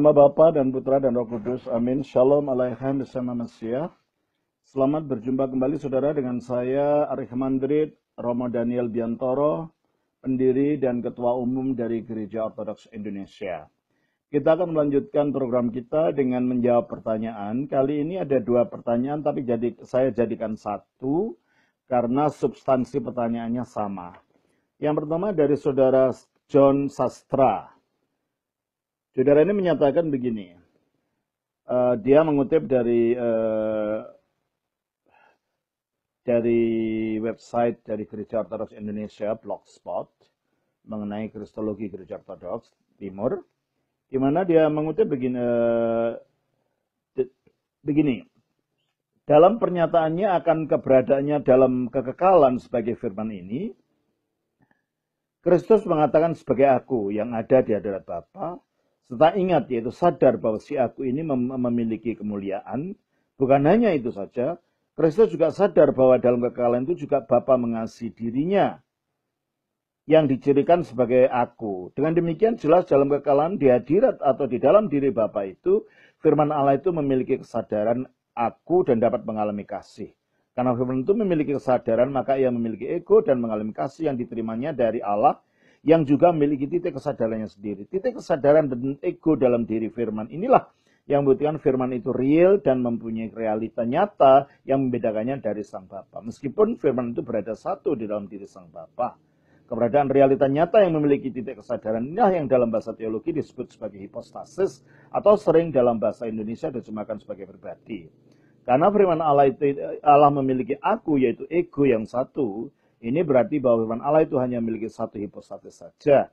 nama Bapa dan Putra dan Roh Kudus. Amin. Shalom alaikum bersama mesia Selamat berjumpa kembali saudara dengan saya Arif Mandrid, Romo Daniel Biantoro, pendiri dan ketua umum dari Gereja Ortodoks Indonesia. Kita akan melanjutkan program kita dengan menjawab pertanyaan. Kali ini ada dua pertanyaan tapi jadi saya jadikan satu karena substansi pertanyaannya sama. Yang pertama dari saudara John Sastra. Saudara ini menyatakan begini. Uh, dia mengutip dari uh, dari website dari Gereja Ortodoks Indonesia Blogspot mengenai kristologi Gereja Ortodoks Timur di mana dia mengutip begini uh, begini dalam pernyataannya akan keberadaannya dalam kekekalan sebagai firman ini Kristus mengatakan sebagai aku yang ada di hadirat Bapa serta ingat yaitu sadar bahwa si aku ini memiliki kemuliaan. Bukan hanya itu saja, Kristus juga sadar bahwa dalam kekalahan itu juga Bapa mengasihi dirinya yang dicirikan sebagai aku. Dengan demikian jelas dalam kekalahan di hadirat atau di dalam diri Bapa itu firman Allah itu memiliki kesadaran aku dan dapat mengalami kasih. Karena firman itu memiliki kesadaran maka ia memiliki ego dan mengalami kasih yang diterimanya dari Allah yang juga memiliki titik kesadarannya sendiri. Titik kesadaran dan ego dalam diri firman inilah yang membuktikan firman itu real dan mempunyai realita nyata yang membedakannya dari sang Bapa. Meskipun firman itu berada satu di dalam diri sang Bapa. Keberadaan realita nyata yang memiliki titik kesadaran inilah yang dalam bahasa teologi disebut sebagai hipostasis atau sering dalam bahasa Indonesia diterjemahkan sebagai pribadi. Karena firman Allah itu Allah memiliki aku yaitu ego yang satu ini berarti bahwa firman Allah itu hanya memiliki satu hipostasis saja.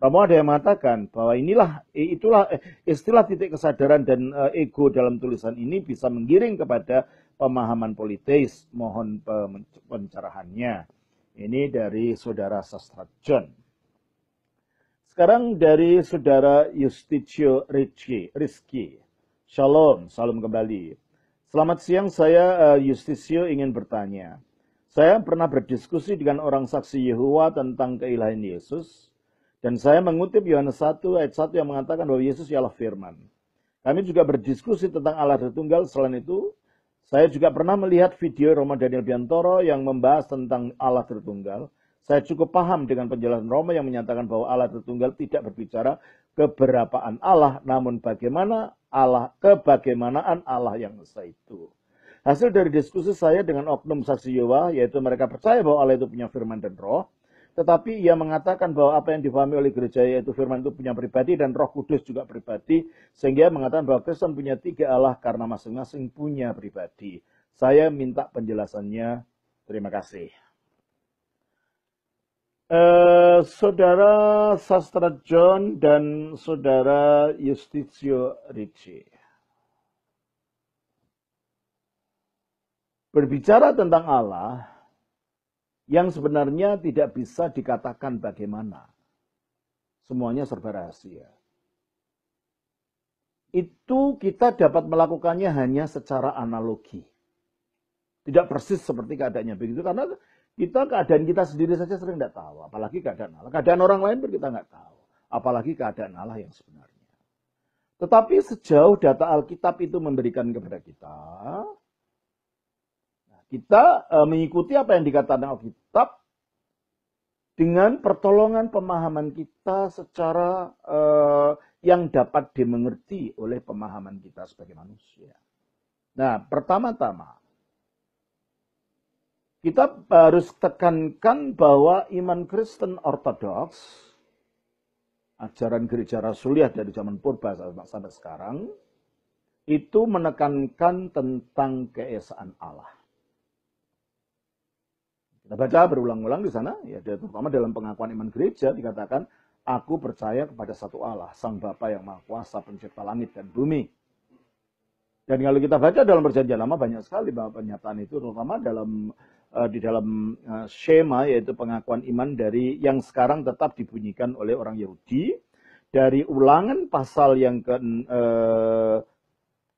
Romo ada yang mengatakan bahwa inilah itulah eh, istilah titik kesadaran dan eh, ego dalam tulisan ini bisa menggiring kepada pemahaman politis. Mohon pencerahannya. Ini dari saudara Sastra John. Sekarang dari saudara Justicio Rizki. Rizki. Shalom, salam kembali. Selamat siang, saya eh, Justicio ingin bertanya. Saya pernah berdiskusi dengan orang saksi Yehuwa tentang keilahian Yesus. Dan saya mengutip Yohanes 1 ayat 1 yang mengatakan bahwa Yesus ialah firman. Kami juga berdiskusi tentang Allah tertunggal. Selain itu, saya juga pernah melihat video Roma Daniel Biantoro yang membahas tentang Allah tertunggal. Saya cukup paham dengan penjelasan Roma yang menyatakan bahwa Allah tertunggal tidak berbicara keberapaan Allah, namun bagaimana Allah kebagaimanaan Allah yang esa itu. Hasil dari diskusi saya dengan oknum saksi Yewa, yaitu mereka percaya bahwa Allah itu punya firman dan roh, tetapi ia mengatakan bahwa apa yang difahami oleh gereja yaitu firman itu punya pribadi dan roh kudus juga pribadi, sehingga mengatakan bahwa Kristen punya tiga Allah karena masing-masing punya pribadi. Saya minta penjelasannya. Terima kasih. Eh, saudara Sastra John dan saudara Justicio Ricci. berbicara tentang Allah yang sebenarnya tidak bisa dikatakan bagaimana. Semuanya serba rahasia. Itu kita dapat melakukannya hanya secara analogi. Tidak persis seperti keadaannya begitu. Karena kita keadaan kita sendiri saja sering tidak tahu. Apalagi keadaan Allah. Keadaan orang lain pun kita nggak tahu. Apalagi keadaan Allah yang sebenarnya. Tetapi sejauh data Alkitab itu memberikan kepada kita, kita e, mengikuti apa yang dikatakan Alkitab dengan pertolongan pemahaman kita secara e, yang dapat dimengerti oleh pemahaman kita sebagai manusia. Nah, pertama-tama kita harus tekankan bahwa iman Kristen Ortodoks, ajaran gereja Rasuliah ya dari zaman purba sampai sekarang, itu menekankan tentang keesaan Allah. Kita nah, baca berulang-ulang di sana, ya, terutama dalam pengakuan iman gereja dikatakan, aku percaya kepada satu Allah, Sang Bapa yang Maha Kuasa, Pencipta langit dan bumi. Dan kalau kita baca dalam perjanjian lama banyak sekali bahwa pernyataan itu terutama dalam eh, di dalam eh, shema yaitu pengakuan iman dari yang sekarang tetap dibunyikan oleh orang Yahudi dari ulangan pasal yang ke, eh,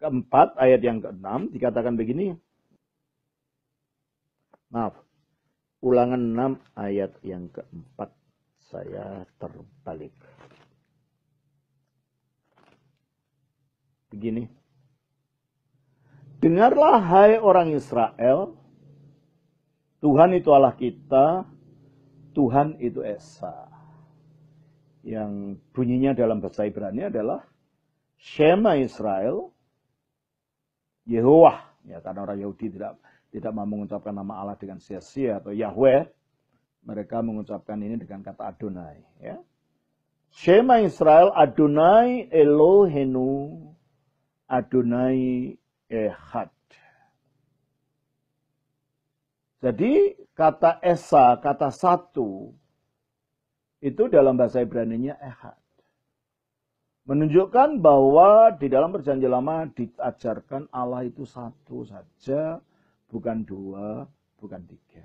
keempat ayat yang keenam dikatakan begini maaf ulangan 6 ayat yang keempat saya terbalik begini dengarlah hai orang Israel Tuhan itu Allah kita Tuhan itu Esa yang bunyinya dalam bahasa Ibrani adalah Shema Israel Yehuwa. ya karena orang Yahudi tidak tidak mau mengucapkan nama Allah dengan sia-sia atau Yahweh, mereka mengucapkan ini dengan kata Adonai. Ya. Shema Israel Adonai Elohenu Adonai Ehad. Jadi kata Esa, kata satu, itu dalam bahasa Ibrani nya Ehad. Menunjukkan bahwa di dalam perjanjian lama diajarkan Allah itu satu saja, bukan dua, bukan tiga.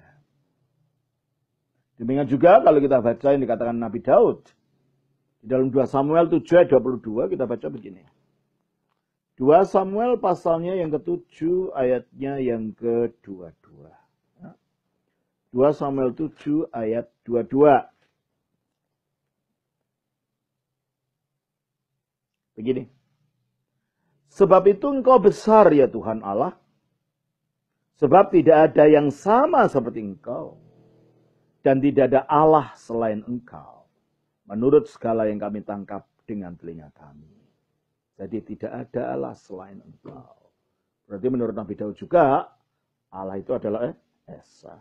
Demikian juga kalau kita baca yang dikatakan Nabi Daud. Di dalam 2 Samuel 7 ayat 22 kita baca begini. 2 Samuel pasalnya yang ke-7 ayatnya yang ke-22. 2 Samuel 7 ayat 22. Begini. Sebab itu engkau besar ya Tuhan Allah Sebab tidak ada yang sama seperti engkau. Dan tidak ada Allah selain engkau. Menurut segala yang kami tangkap dengan telinga kami. Jadi tidak ada Allah selain engkau. Berarti menurut Nabi Daud juga, Allah itu adalah eh, Esa.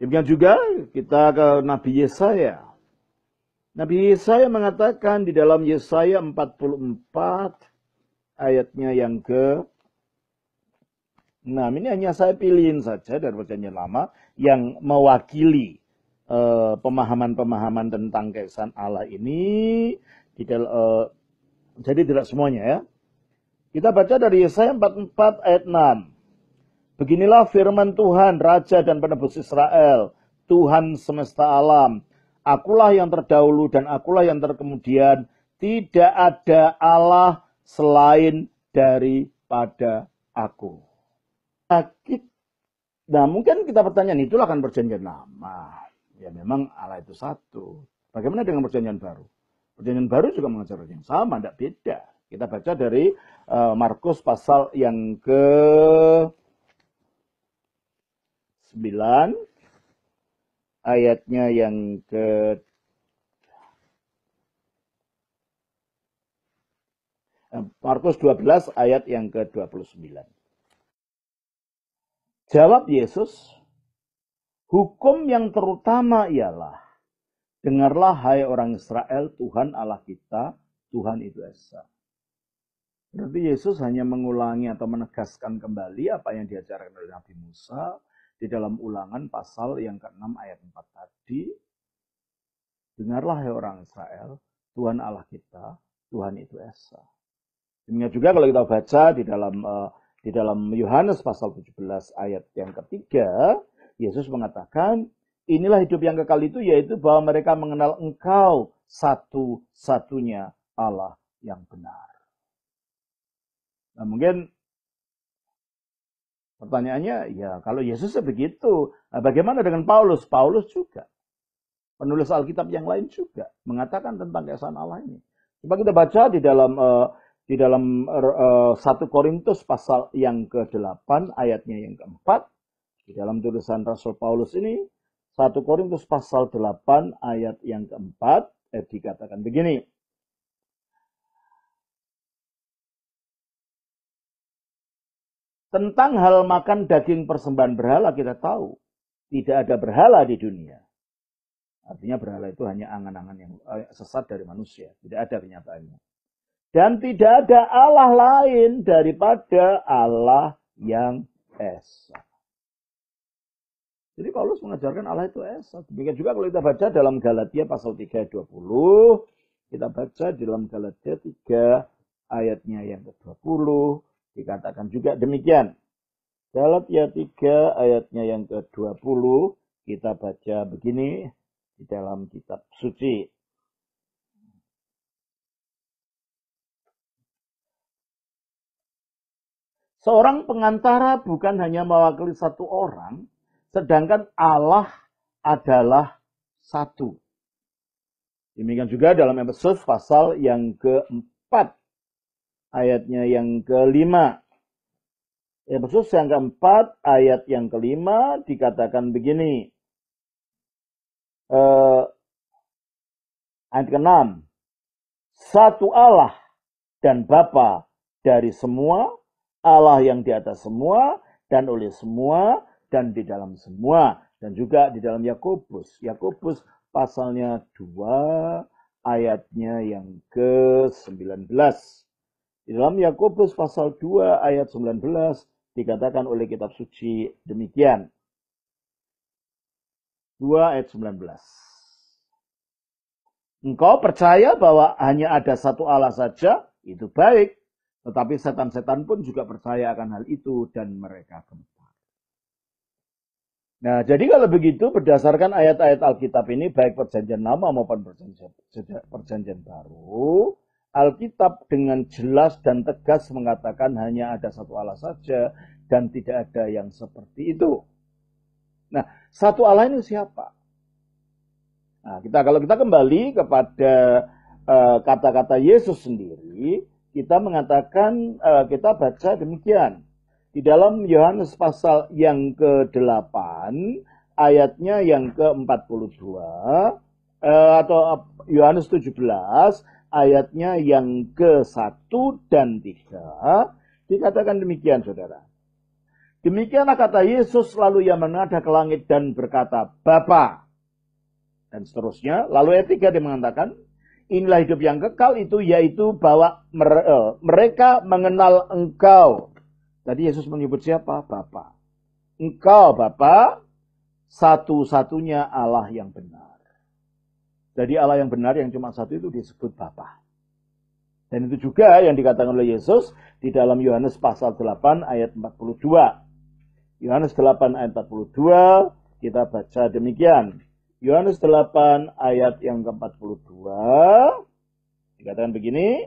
Demikian juga kita ke Nabi Yesaya. Nabi Yesaya mengatakan di dalam Yesaya 44 ayatnya yang ke Nah, ini hanya saya pilihin saja dari perjanjian lama yang mewakili pemahaman pemahaman-pemahaman tentang keesaan Allah ini. Tidak, uh, eh, jadi tidak semuanya ya. Kita baca dari Yesaya 44 ayat 6. Beginilah firman Tuhan, Raja dan Penebus Israel, Tuhan semesta alam. Akulah yang terdahulu dan akulah yang terkemudian. Tidak ada Allah selain daripada aku sakit. Nah mungkin kita pertanyaan itulah akan perjanjian lama. Ya memang Allah itu satu. Bagaimana dengan perjanjian baru? Perjanjian baru juga mengajar yang sama, tidak beda. Kita baca dari uh, Markus pasal yang ke 9 ayatnya yang ke Markus 12 ayat yang ke-29. Jawab Yesus, hukum yang terutama ialah, dengarlah hai orang Israel, Tuhan Allah kita, Tuhan itu Esa. Berarti Yesus hanya mengulangi atau menegaskan kembali apa yang diajarkan oleh Nabi Musa di dalam ulangan pasal yang ke-6 ayat 4 tadi. Dengarlah hai orang Israel, Tuhan Allah kita, Tuhan itu Esa. Demikian juga kalau kita baca di dalam uh, di dalam Yohanes pasal 17 ayat yang ketiga, Yesus mengatakan, inilah hidup yang kekal itu yaitu bahwa mereka mengenal engkau satu-satunya Allah yang benar. Nah mungkin pertanyaannya, ya kalau Yesus begitu, nah, bagaimana dengan Paulus? Paulus juga. Penulis Alkitab yang lain juga mengatakan tentang keesaan Allah ini. Coba kita baca di dalam uh, di dalam uh, er, eh, 1 Korintus pasal yang ke-8 ayatnya yang ke-4 di dalam tulisan Rasul Paulus ini 1 Korintus pasal 8 ayat yang keempat eh, dikatakan begini tentang hal makan daging persembahan berhala kita tahu tidak ada berhala di dunia artinya berhala itu hanya angan-angan yang eh, sesat dari manusia tidak ada kenyataannya dan tidak ada Allah lain daripada Allah yang Esa. Jadi Paulus mengajarkan Allah itu Esa. Demikian juga kalau kita baca dalam Galatia pasal 3 20. Kita baca dalam Galatia 3 ayatnya yang ke-20. Dikatakan juga demikian. Galatia 3 ayatnya yang ke-20. Kita baca begini di dalam kitab suci. Seorang pengantara bukan hanya mewakili satu orang, sedangkan Allah adalah satu. Demikian juga dalam Efesus pasal yang keempat, ayatnya yang kelima. Efesus yang keempat, ayat yang kelima dikatakan begini. Eh, ayat keenam Satu Allah dan Bapa dari semua, Allah yang di atas semua dan oleh semua dan di dalam semua dan juga di dalam Yakobus. Yakobus pasalnya 2 ayatnya yang ke-19. Di dalam Yakobus pasal 2 ayat 19 dikatakan oleh kitab suci demikian. 2 ayat 19. Engkau percaya bahwa hanya ada satu Allah saja, itu baik. Tetapi setan-setan pun juga percaya akan hal itu dan mereka gempar. Nah, jadi kalau begitu berdasarkan ayat-ayat Alkitab ini baik perjanjian lama maupun perjanjian, perjanjian baru, Alkitab dengan jelas dan tegas mengatakan hanya ada satu Allah saja dan tidak ada yang seperti itu. Nah, satu Allah ini siapa? Nah, kita kalau kita kembali kepada eh, kata-kata uh, kata -kata Yesus sendiri, kita mengatakan eh, kita baca demikian di dalam Yohanes pasal yang ke-8 ayatnya yang ke-42 uh, eh, atau Yohanes 17 ayatnya yang ke-1 dan 3 dikatakan demikian Saudara. Demikianlah kata Yesus lalu ia menadah ke langit dan berkata, "Bapa." Dan seterusnya, lalu ayat 3 dia mengatakan, inilah hidup yang kekal itu yaitu bahwa eh, mereka mengenal engkau. Tadi Yesus menyebut siapa? Bapa. Engkau Bapa satu-satunya Allah yang benar. Jadi Allah yang benar yang cuma satu itu disebut Bapa. Dan itu juga yang dikatakan oleh Yesus di dalam Yohanes pasal 8 ayat 42. Yohanes 8 ayat 42 kita baca demikian. Yohanes 8 ayat yang ke-42 dikatakan begini,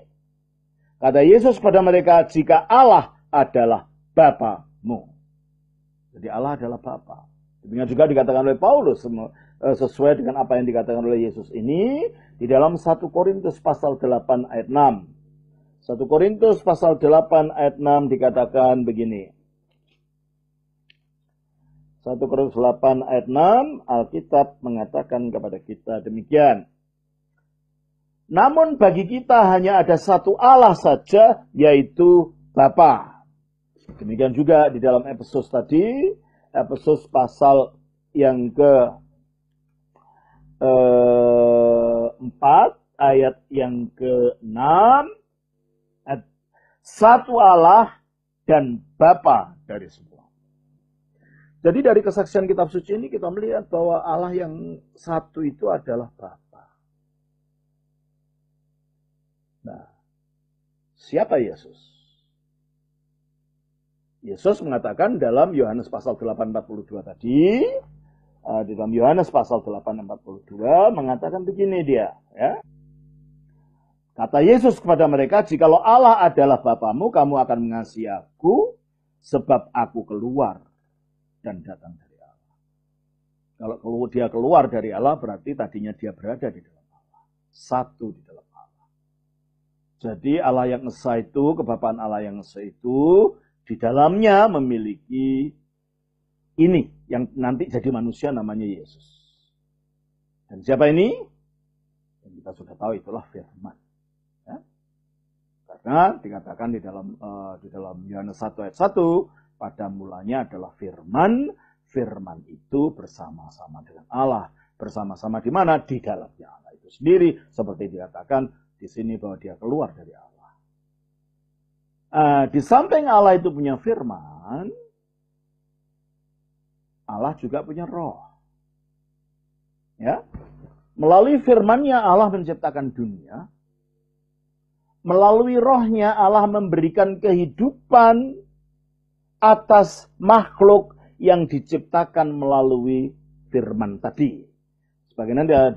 kata Yesus kepada mereka, jika Allah adalah Bapamu. Jadi Allah adalah Bapa. Demikian juga dikatakan oleh Paulus eh, sesuai dengan apa yang dikatakan oleh Yesus ini di dalam 1 Korintus pasal 8 ayat 6. 1 Korintus pasal 8 ayat 6 dikatakan begini. 1 Korintus 8 ayat 6 Alkitab mengatakan kepada kita demikian. Namun bagi kita hanya ada satu Allah saja yaitu Bapa. Demikian juga di dalam Efesus tadi, Efesus pasal yang ke eh, 4 ayat yang ke-6 satu Allah dan Bapa dari semua. Jadi dari kesaksian kitab suci ini kita melihat bahwa Allah yang satu itu adalah Bapa. Nah, siapa Yesus? Yesus mengatakan dalam Yohanes pasal 8:42 tadi, eh, di dalam Yohanes pasal 8:42 mengatakan begini dia, ya. Kata Yesus kepada mereka, "Jikalau Allah adalah Bapamu, kamu akan mengasihi aku sebab aku keluar dan datang dari Allah. Kalau dia keluar dari Allah berarti tadinya dia berada di dalam Allah. Satu di dalam Allah. Jadi Allah yang Esa itu, kebapaan Allah yang Esa itu di dalamnya memiliki ini yang nanti jadi manusia namanya Yesus. Dan siapa ini? Yang kita sudah tahu itulah firman. Ya. Karena dikatakan di dalam uh, di dalam Yohanes 1 ayat 1 pada mulanya adalah firman, firman itu bersama-sama dengan Allah. Bersama-sama di mana? Di dalamnya Allah itu sendiri. Seperti dikatakan di sini bahwa dia keluar dari Allah. Uh, di samping Allah itu punya firman, Allah juga punya roh. Ya, Melalui firmannya Allah menciptakan dunia. Melalui rohnya Allah memberikan kehidupan atas makhluk yang diciptakan melalui firman tadi. Sebagaimana,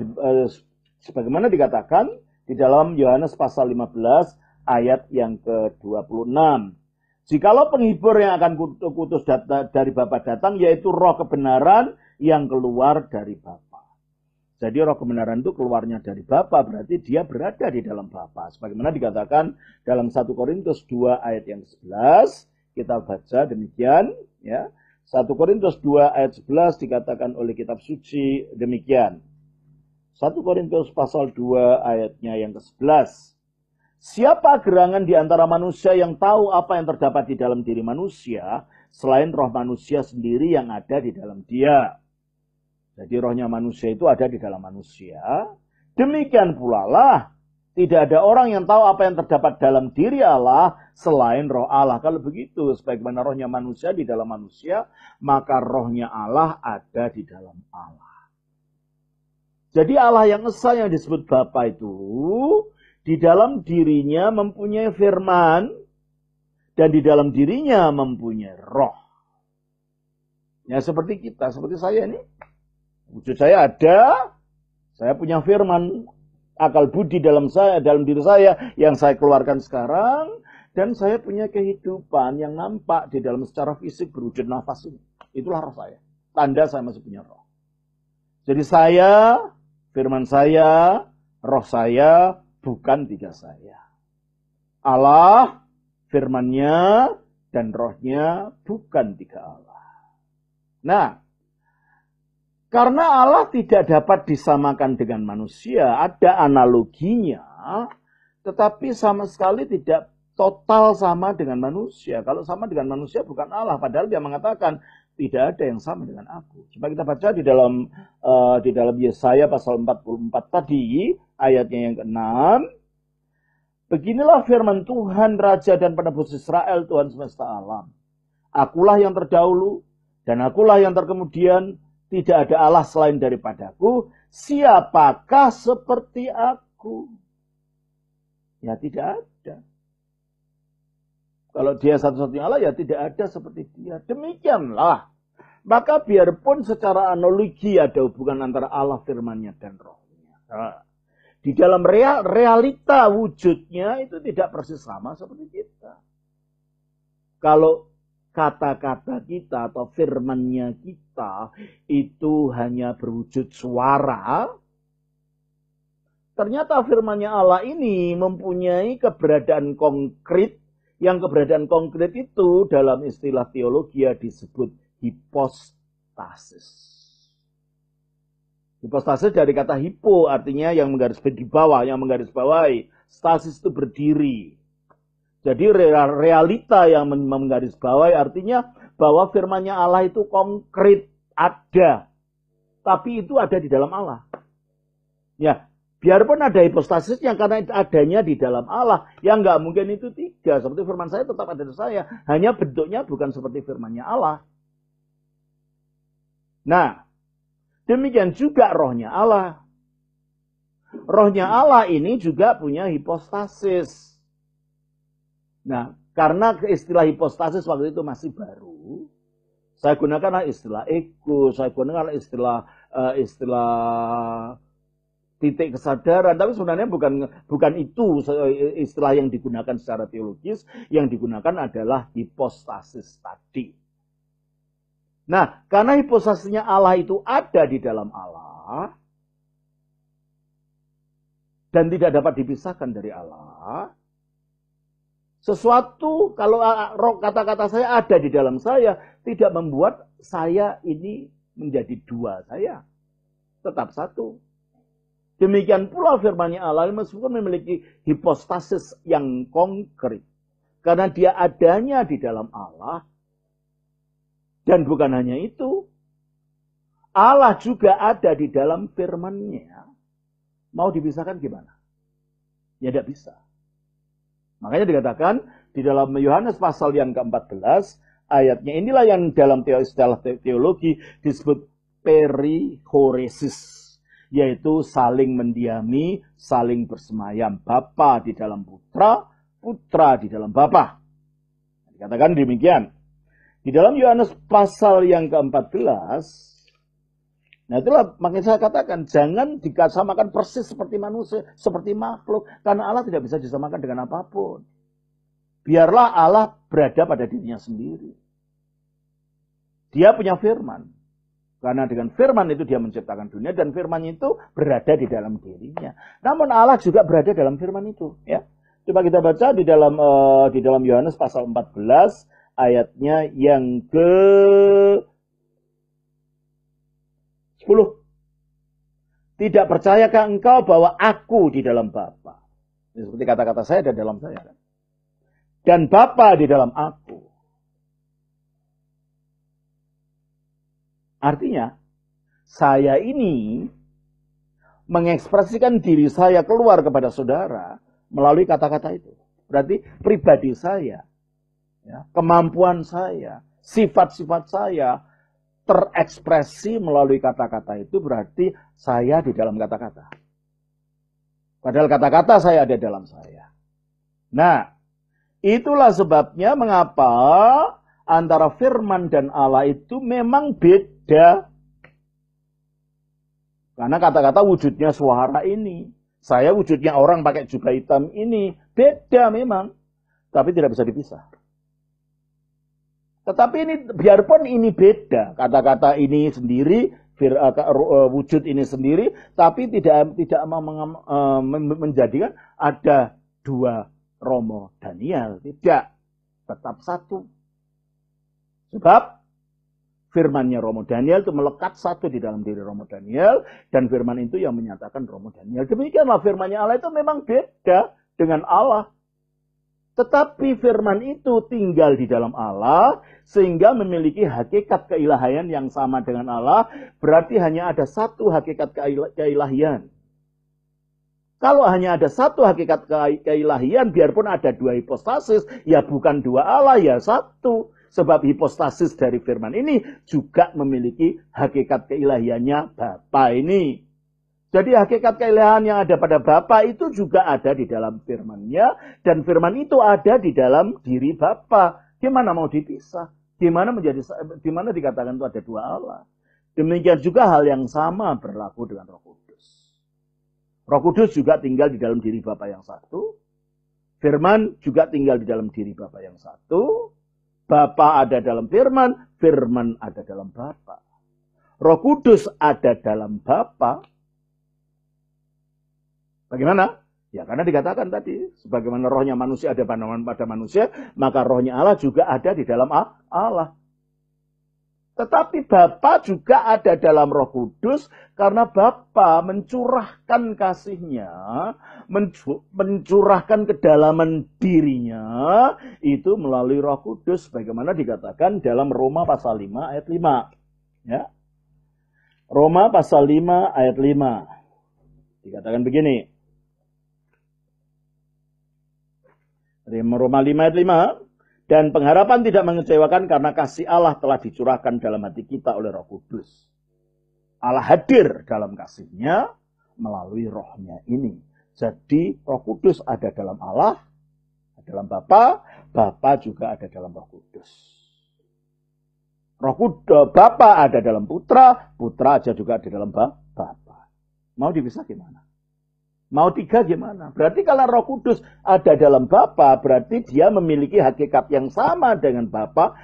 eh, dikatakan di dalam Yohanes pasal 15 ayat yang ke-26. Jikalau penghibur yang akan kutus data dari Bapa datang, yaitu roh kebenaran yang keluar dari Bapa. Jadi roh kebenaran itu keluarnya dari Bapa, berarti dia berada di dalam Bapa. Sebagaimana dikatakan dalam 1 Korintus 2 ayat yang 11, kita baca demikian ya 1 Korintus 2 ayat 11 dikatakan oleh kitab suci demikian 1 Korintus pasal 2 ayatnya yang ke-11 Siapa gerangan di antara manusia yang tahu apa yang terdapat di dalam diri manusia selain roh manusia sendiri yang ada di dalam dia? Jadi rohnya manusia itu ada di dalam manusia. Demikian pula lah tidak ada orang yang tahu apa yang terdapat dalam diri Allah selain roh Allah. Kalau begitu, sebagaimana rohnya manusia di dalam manusia, maka rohnya Allah ada di dalam Allah. Jadi Allah yang Esa yang disebut Bapa itu di dalam dirinya mempunyai firman dan di dalam dirinya mempunyai roh. Ya seperti kita, seperti saya ini. Wujud saya ada, saya punya firman akal budi dalam saya, dalam diri saya yang saya keluarkan sekarang dan saya punya kehidupan yang nampak di dalam secara fisik berwujud nafas ini. Itulah roh saya. Tanda saya masih punya roh. Jadi saya, firman saya, roh saya bukan tiga saya. Allah, firmannya, dan rohnya bukan tiga Allah. Nah, karena Allah tidak dapat disamakan dengan manusia, ada analoginya, tetapi sama sekali tidak total sama dengan manusia. Kalau sama dengan manusia bukan Allah, padahal dia mengatakan tidak ada yang sama dengan aku. Coba kita baca di dalam uh, di dalam Yesaya pasal 44 tadi ayatnya yang ke-6. Beginilah firman Tuhan Raja dan Penebus Israel Tuhan semesta alam. Akulah yang terdahulu dan akulah yang terkemudian tidak ada Allah selain daripadaku. Siapakah seperti aku? Ya tidak ada. Kalau dia satu-satunya Allah ya tidak ada seperti dia. Demikianlah. Maka biarpun secara analogi ada hubungan antara Allah firmannya dan rohnya. Nah, di dalam real, realita wujudnya itu tidak persis sama seperti kita. Kalau kata-kata kita atau firmannya kita itu hanya berwujud suara, ternyata firmannya Allah ini mempunyai keberadaan konkret, yang keberadaan konkret itu dalam istilah teologi ya disebut hipostasis. Hipostasis dari kata hipo artinya yang menggaris di bawah, yang menggaris bawahi. Stasis itu berdiri. Jadi realita yang menggarisbawahi artinya bahwa firmannya Allah itu konkret, ada. Tapi itu ada di dalam Allah. Ya, biarpun ada hipostasisnya karena adanya di dalam Allah. Yang nggak mungkin itu tiga. Seperti firman saya tetap ada di saya. Hanya bentuknya bukan seperti firmannya Allah. Nah, demikian juga rohnya Allah. Rohnya Allah ini juga punya hipostasis Nah, karena istilah hipostasis waktu itu masih baru, saya gunakan istilah ego, saya gunakan istilah uh, istilah titik kesadaran, tapi sebenarnya bukan bukan itu istilah yang digunakan secara teologis, yang digunakan adalah hipostasis tadi. Nah, karena hipostasinya Allah itu ada di dalam Allah dan tidak dapat dipisahkan dari Allah, sesuatu kalau ah, roh kata-kata saya ada di dalam saya tidak membuat saya ini menjadi dua saya. Tetap satu. Demikian pula firmannya Allah meskipun memiliki hipostasis yang konkret. Karena dia adanya di dalam Allah. Dan bukan hanya itu. Allah juga ada di dalam firmannya. Mau dipisahkan gimana? Ya tidak bisa. Makanya dikatakan di dalam Yohanes pasal yang ke-14 ayatnya inilah yang dalam istilah teologi disebut perihoresis yaitu saling mendiami, saling bersemayam. Bapa di dalam putra, putra di dalam Bapa. Dikatakan demikian. Di dalam Yohanes pasal yang ke-14 Nah itulah makanya saya katakan jangan dikasamakan persis seperti manusia, seperti makhluk. Karena Allah tidak bisa disamakan dengan apapun. Biarlah Allah berada pada dirinya sendiri. Dia punya firman. Karena dengan firman itu dia menciptakan dunia dan firman itu berada di dalam dirinya. Namun Allah juga berada dalam firman itu. Ya. Coba kita baca di dalam uh, di dalam Yohanes pasal 14 ayatnya yang ke 10. Tidak percayakah engkau bahwa aku di dalam Bapa? Ini ya, seperti kata-kata saya ada dalam saya. Kan? Dan Bapa di dalam aku. Artinya, saya ini mengekspresikan diri saya keluar kepada saudara melalui kata-kata itu. Berarti pribadi saya, ya, kemampuan saya, sifat-sifat saya, terekspresi melalui kata-kata itu berarti saya di dalam kata-kata. Padahal kata-kata saya ada dalam saya. Nah, itulah sebabnya mengapa antara firman dan Allah itu memang beda. Karena kata-kata wujudnya suara ini. Saya wujudnya orang pakai jubah hitam ini. Beda memang. Tapi tidak bisa dipisah. Tetapi ini biarpun ini beda, kata-kata ini sendiri, eh, eh, wujud ini sendiri, tapi tidak tidak eh, menjadikan ada dua Romo Daniel, tidak. Tetap satu. Sebab firmannya Romo Daniel itu melekat satu di dalam diri Romo Daniel dan firman itu yang menyatakan Romo Daniel. Demikianlah firmannya Allah itu memang beda dengan Allah tetapi firman itu tinggal di dalam Allah sehingga memiliki hakikat keilahian yang sama dengan Allah, berarti hanya ada satu hakikat keilahian. Kalau hanya ada satu hakikat keilahian, biarpun ada dua hipostasis, ya bukan dua Allah, ya satu. Sebab hipostasis dari firman ini juga memiliki hakikat keilahiannya Bapa ini. Jadi hakikat keelehan yang ada pada Bapa itu juga ada di dalam firmannya. Dan firman itu ada di dalam diri Bapa. Gimana mau dipisah? Gimana menjadi, gimana dikatakan itu ada dua Allah? Demikian juga hal yang sama berlaku dengan roh kudus. Roh kudus juga tinggal di dalam diri Bapa yang satu. Firman juga tinggal di dalam diri Bapa yang satu. Bapa ada dalam firman, firman ada dalam Bapa. Roh kudus ada dalam Bapa, Bagaimana? Ya karena dikatakan tadi, sebagaimana rohnya manusia ada pandangan pada manusia, maka rohnya Allah juga ada di dalam Allah. Tetapi Bapa juga ada dalam roh kudus karena Bapa mencurahkan kasihnya, mencurahkan kedalaman dirinya itu melalui roh kudus. Bagaimana dikatakan dalam Roma pasal 5 ayat 5. Ya. Roma pasal 5 ayat 5. Dikatakan begini. Dari Roma 5 ayat 5. Dan pengharapan tidak mengecewakan karena kasih Allah telah dicurahkan dalam hati kita oleh roh kudus. Allah hadir dalam kasihnya melalui rohnya ini. Jadi roh kudus ada dalam Allah, dalam Bapa, Bapa juga ada dalam roh kudus. Roh Kudus, Bapa ada dalam Putra, Putra aja juga ada dalam Bapa. Mau dipisah gimana? Mau tiga gimana? Berarti kalau roh kudus ada dalam Bapa, berarti dia memiliki hakikat yang sama dengan Bapa,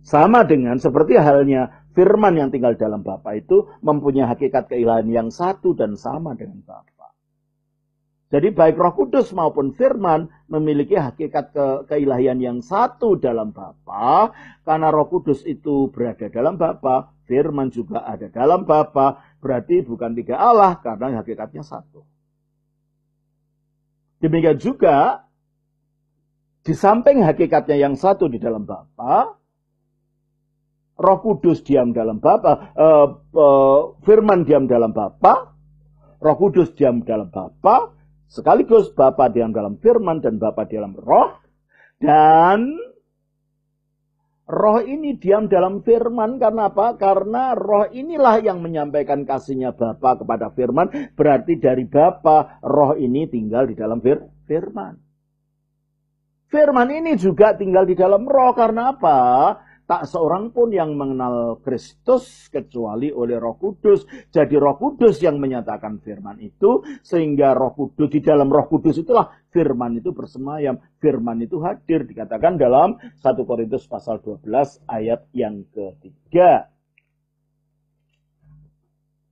sama dengan seperti halnya firman yang tinggal dalam Bapa itu mempunyai hakikat keilahan yang satu dan sama dengan Bapa. Jadi baik roh kudus maupun firman memiliki hakikat ke keilahian yang satu dalam Bapa, karena roh kudus itu berada dalam Bapa, firman juga ada dalam Bapa, berarti bukan tiga Allah karena hakikatnya satu. Demikian juga, di samping hakikatnya yang satu di dalam Bapa, Roh Kudus diam dalam Bapa, eh, eh, Firman diam dalam Bapa, Roh Kudus diam dalam Bapa, sekaligus Bapa diam dalam Firman dan Bapa dalam Roh, dan Roh ini diam dalam firman karena apa? Karena roh inilah yang menyampaikan kasihnya Bapa kepada firman. Berarti dari Bapa roh ini tinggal di dalam fir firman. Firman ini juga tinggal di dalam roh karena apa? Tak seorang pun yang mengenal Kristus kecuali oleh Roh Kudus. Jadi Roh Kudus yang menyatakan firman itu sehingga Roh Kudus di dalam Roh Kudus itulah firman itu bersemayam, firman itu hadir dikatakan dalam 1 Korintus pasal 12 ayat yang ketiga.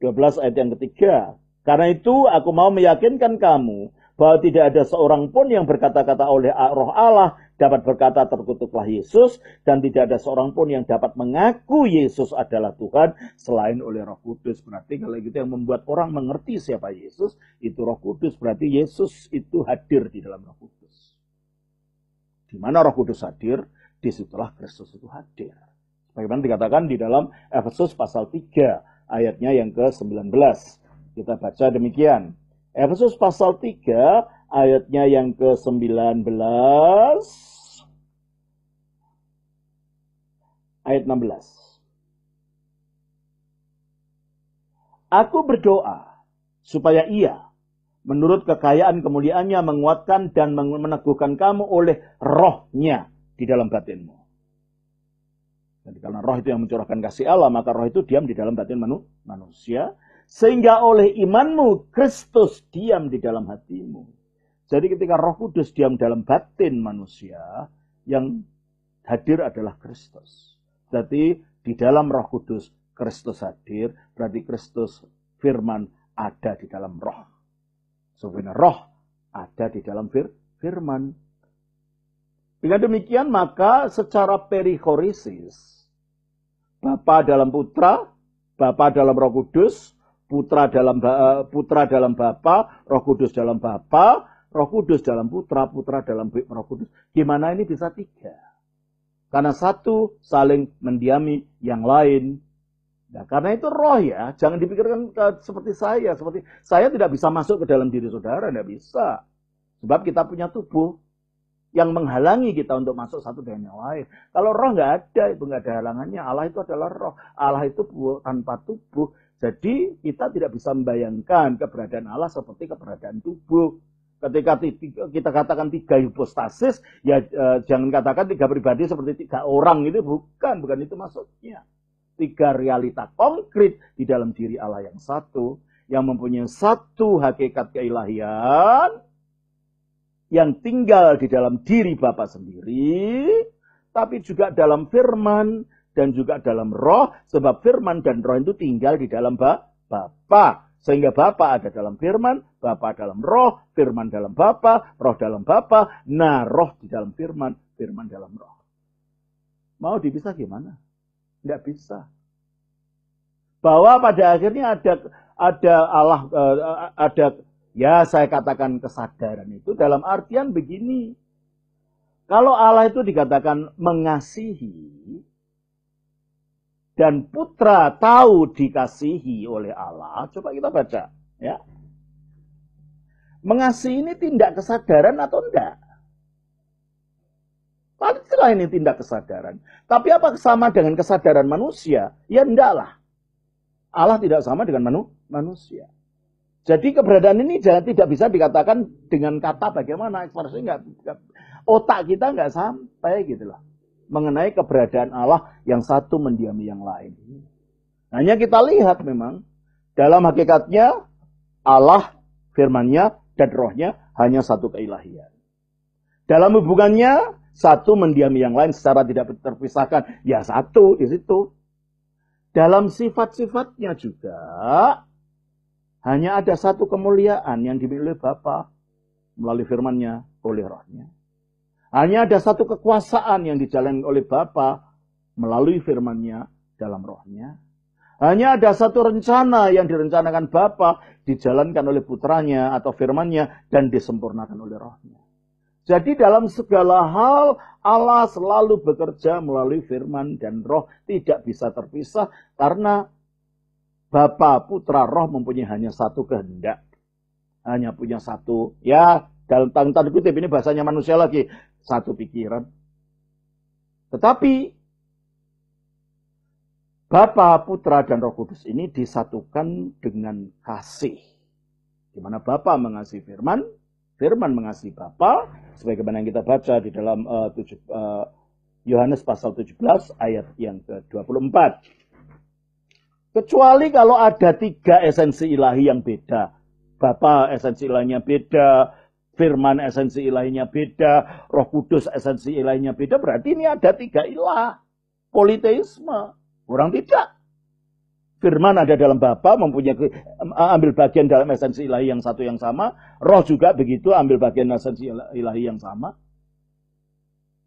12 ayat yang ketiga. Karena itu aku mau meyakinkan kamu bahwa tidak ada seorang pun yang berkata-kata oleh roh Allah dapat berkata terkutuklah Yesus dan tidak ada seorang pun yang dapat mengaku Yesus adalah Tuhan selain oleh Roh Kudus. Berarti kalau gitu yang membuat orang mengerti siapa Yesus itu Roh Kudus. Berarti Yesus itu hadir di dalam Roh Kudus. Di mana Roh Kudus hadir, disitulah Kristus itu hadir. Bagaimana dikatakan di dalam Efesus pasal 3 ayatnya yang ke-19. Kita baca demikian. Efesus pasal 3 ayatnya yang ke-19 ayat 16 Aku berdoa supaya ia menurut kekayaan kemuliaannya menguatkan dan meneguhkan kamu oleh rohnya di dalam batinmu. Jadi karena roh itu yang mencurahkan kasih Allah, maka roh itu diam di dalam batin manusia sehingga oleh imanmu Kristus diam di dalam hatimu. Jadi ketika Roh Kudus diam dalam batin manusia, yang hadir adalah Kristus. Jadi di dalam Roh Kudus Kristus hadir, berarti Kristus firman ada di dalam roh. Sebenarnya so, roh ada di dalam fir firman. Dengan demikian maka secara perikorisis, Bapa dalam Putra, Bapa dalam Roh Kudus, putra dalam eh, putra dalam Bapa, Roh Kudus dalam Bapa, Roh Kudus dalam Putra, Putra dalam Roh Kudus. Gimana ini bisa tiga? Karena satu saling mendiami yang lain. Nah, karena itu roh ya, jangan dipikirkan eh, seperti saya, seperti saya tidak bisa masuk ke dalam diri saudara, tidak bisa. Sebab kita punya tubuh yang menghalangi kita untuk masuk satu dengan yang lain. Kalau roh nggak ada, itu nggak ada halangannya. Allah itu adalah roh. Allah itu tanpa tubuh, jadi kita tidak bisa membayangkan keberadaan Allah seperti keberadaan tubuh. Ketika kita katakan tiga hipostasis, ya eh, jangan katakan tiga pribadi seperti tiga orang itu bukan, bukan itu maksudnya. Tiga realita konkret di dalam diri Allah yang satu, yang mempunyai satu hakikat keilahian, yang tinggal di dalam diri Bapa sendiri, tapi juga dalam firman, dan juga dalam roh. Sebab firman dan roh itu tinggal di dalam ba Bapa. Sehingga Bapa ada dalam firman, Bapa dalam roh, firman dalam Bapa, roh dalam Bapa. Nah roh di dalam firman, firman dalam roh. Mau dipisah gimana? Tidak bisa. Bahwa pada akhirnya ada ada Allah eh, ada ya saya katakan kesadaran itu dalam artian begini. Kalau Allah itu dikatakan mengasihi, dan putra tahu dikasihi oleh Allah. Coba kita baca, ya. Mengasihi ini tindak kesadaran atau enggak? Paling setelah ini tindak kesadaran. Tapi apa sama dengan kesadaran manusia? Ya lah. Allah tidak sama dengan manu manusia. Jadi keberadaan ini jangan tidak bisa dikatakan dengan kata bagaimana ekspresi enggak otak kita nggak sampai gitu loh mengenai keberadaan Allah yang satu mendiami yang lain. Hanya kita lihat memang dalam hakikatnya Allah firmannya dan rohnya hanya satu keilahian. Dalam hubungannya satu mendiami yang lain secara tidak terpisahkan. Ya satu di situ. Dalam sifat-sifatnya juga hanya ada satu kemuliaan yang dimiliki Bapak Bapa melalui Firmannya oleh rohnya. Hanya ada satu kekuasaan yang dijalani oleh Bapa melalui firman-Nya dalam rohnya. Hanya ada satu rencana yang direncanakan Bapa dijalankan oleh putranya atau firman-Nya dan disempurnakan oleh rohnya. Jadi dalam segala hal Allah selalu bekerja melalui firman dan roh tidak bisa terpisah karena Bapa, Putra, Roh mempunyai hanya satu kehendak. Hanya punya satu, ya dalam tanda kutip ini bahasanya manusia lagi satu pikiran. Tetapi Bapa, Putra, dan Roh Kudus ini disatukan dengan kasih. Di mana Bapa mengasihi Firman, Firman mengasihi Bapa, sebagaimana yang kita baca di dalam uh, uh, Yohanes pasal 17 ayat yang ke-24. Kecuali kalau ada tiga esensi ilahi yang beda. Bapa esensi ilahinya beda, firman esensi ilahinya beda, roh kudus esensi ilahinya beda, berarti ini ada tiga ilah. Politeisme. Orang tidak. Firman ada dalam Bapa mempunyai eh, ambil bagian dalam esensi ilahi yang satu yang sama, roh juga begitu ambil bagian esensi ilahi yang sama.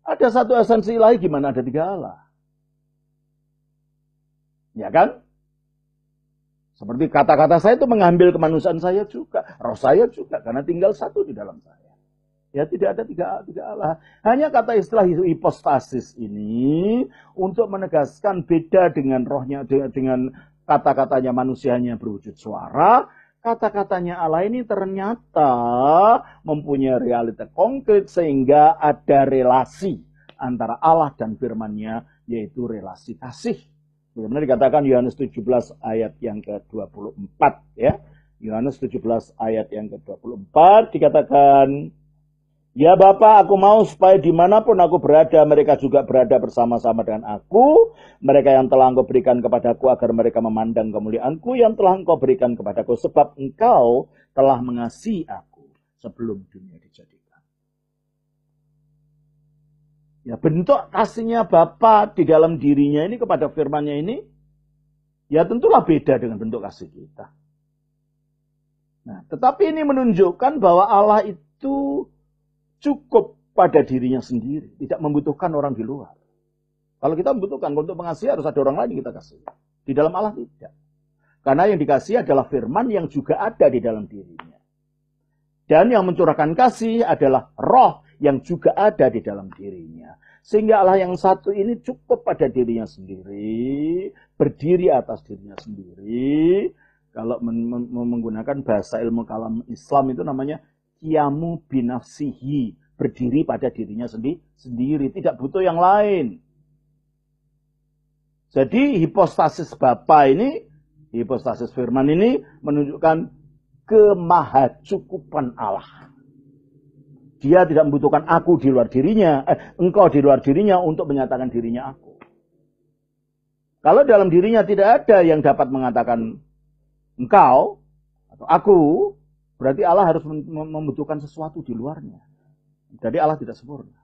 Ada satu esensi ilahi gimana ada tiga Allah? Ya kan? Seperti kata-kata saya itu mengambil kemanusiaan saya juga, roh saya juga, karena tinggal satu di dalam saya. Ya tidak ada tiga, tiga Allah. Hanya kata istilah hipostasis ini untuk menegaskan beda dengan rohnya, dengan kata-katanya manusianya berwujud suara, kata-katanya Allah ini ternyata mempunyai realita konkret sehingga ada relasi antara Allah dan firman-Nya yaitu relasi kasih. Sebenarnya dikatakan Yohanes 17 ayat yang ke-24 ya. Yohanes 17 ayat yang ke-24 dikatakan Ya Bapa, aku mau supaya dimanapun aku berada, mereka juga berada bersama-sama dengan aku. Mereka yang telah engkau berikan kepadaku agar mereka memandang kemuliaanku yang telah engkau berikan kepadaku. Sebab engkau telah mengasihi aku sebelum dunia dijadikan. Ya, bentuk kasihnya Bapa di dalam dirinya ini kepada firman-Nya ini, ya tentulah beda dengan bentuk kasih kita. Nah, tetapi ini menunjukkan bahwa Allah itu cukup pada dirinya sendiri, tidak membutuhkan orang di luar. Kalau kita membutuhkan untuk mengasihi harus ada orang lain yang kita kasih. Di dalam Allah tidak. Karena yang dikasih adalah firman yang juga ada di dalam dirinya. Dan yang mencurahkan kasih adalah roh yang juga ada di dalam dirinya. Sehingga Allah yang satu ini cukup pada dirinya sendiri, berdiri atas dirinya sendiri. Kalau menggunakan bahasa ilmu kalam Islam itu namanya kiamu binafsihi, berdiri pada dirinya sendiri, sendiri tidak butuh yang lain. Jadi hipostasis Bapa ini, hipostasis firman ini menunjukkan kemahacukupan Allah. Dia tidak membutuhkan aku di luar dirinya, eh, engkau di luar dirinya untuk menyatakan dirinya aku. Kalau dalam dirinya tidak ada yang dapat mengatakan engkau atau aku, berarti Allah harus membutuhkan sesuatu di luarnya. Jadi Allah tidak sempurna.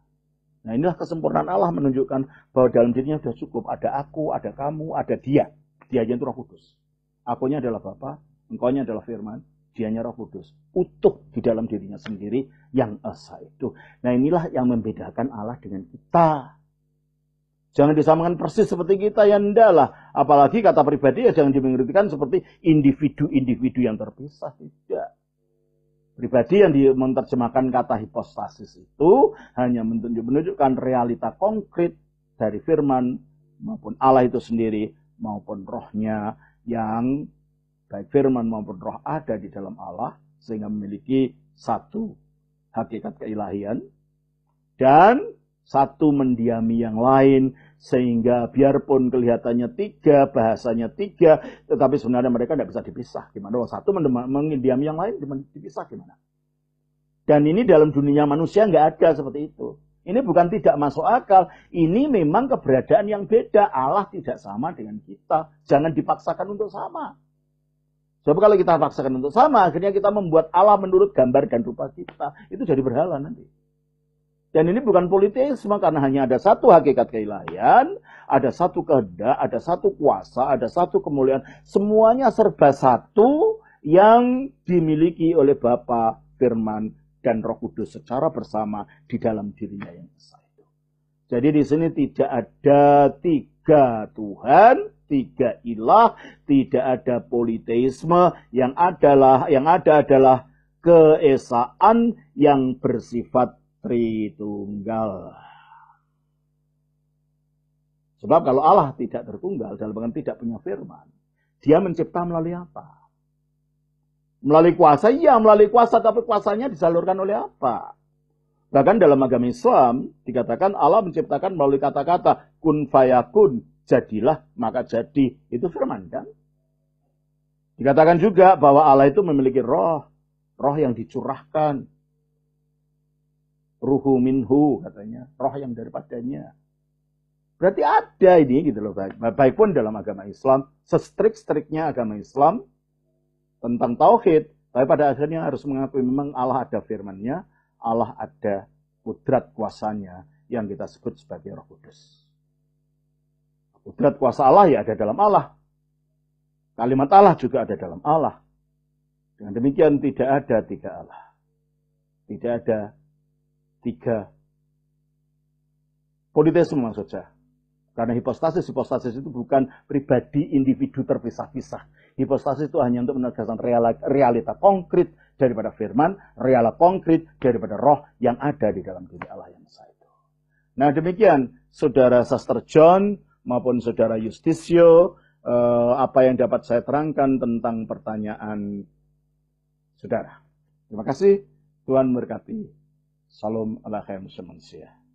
Nah inilah kesempurnaan Allah menunjukkan bahwa dalam dirinya sudah cukup. Ada aku, ada kamu, ada dia. Dia yang itu roh kudus. Akunya adalah Engkau-nya adalah firman, dianya roh kudus utuh di dalam dirinya sendiri yang esa itu nah inilah yang membedakan Allah dengan kita Jangan disamakan persis seperti kita yang ndalah. Apalagi kata pribadi ya jangan dimengertikan seperti individu-individu yang terpisah. Tidak. Pribadi yang menerjemahkan kata hipostasis itu hanya menunjukkan realita konkret dari firman maupun Allah itu sendiri maupun rohnya yang baik firman maupun roh ada di dalam Allah sehingga memiliki satu hakikat keilahian dan satu mendiami yang lain sehingga biarpun kelihatannya tiga bahasanya tiga tetapi sebenarnya mereka tidak bisa dipisah gimana oh, satu mendiami yang lain dipisah gimana dan ini dalam dunia manusia nggak ada seperti itu ini bukan tidak masuk akal ini memang keberadaan yang beda Allah tidak sama dengan kita jangan dipaksakan untuk sama Sebab kalau kita paksakan untuk sama, akhirnya kita membuat Allah menurut gambar dan rupa kita. Itu jadi berhala nanti. Dan ini bukan politisme karena hanya ada satu hakikat keilahian, ada satu kehendak, ada satu kuasa, ada satu kemuliaan. Semuanya serba satu yang dimiliki oleh Bapak Firman, dan Roh Kudus secara bersama di dalam dirinya yang satu. Jadi di sini tidak ada tiga Tuhan, tiga ilah, tidak ada politeisme, yang adalah yang ada adalah keesaan yang bersifat tritunggal. Sebab kalau Allah tidak tertunggal dalam bahkan tidak punya firman, dia mencipta melalui apa? Melalui kuasa, iya melalui kuasa, tapi kuasanya disalurkan oleh apa? Bahkan dalam agama Islam dikatakan Allah menciptakan melalui kata-kata kun fayakun, jadilah maka jadi itu firman kan dikatakan juga bahwa Allah itu memiliki roh roh yang dicurahkan ruhu minhu katanya roh yang daripadanya berarti ada ini gitu loh baik, nah, baik pun dalam agama Islam sestrik-striknya agama Islam tentang tauhid tapi pada akhirnya harus mengakui memang Allah ada firmannya Allah ada kudrat kuasanya yang kita sebut sebagai Roh Kudus. Kudrat kuasa Allah ya ada dalam Allah. Kalimat Allah juga ada dalam Allah. Dengan demikian tidak ada tiga Allah. Tidak ada tiga politisme maksud saja. Karena hipostasis, hipostasis itu bukan pribadi individu terpisah-pisah. Hipostasis itu hanya untuk menegaskan realita konkret daripada firman, realita konkret daripada roh yang ada di dalam diri Allah yang besar Itu. Nah demikian, Saudara Saster John maupun saudara Justisio eh, apa yang dapat saya terangkan tentang pertanyaan saudara. Terima kasih. Tuhan berkati. Salam ala khair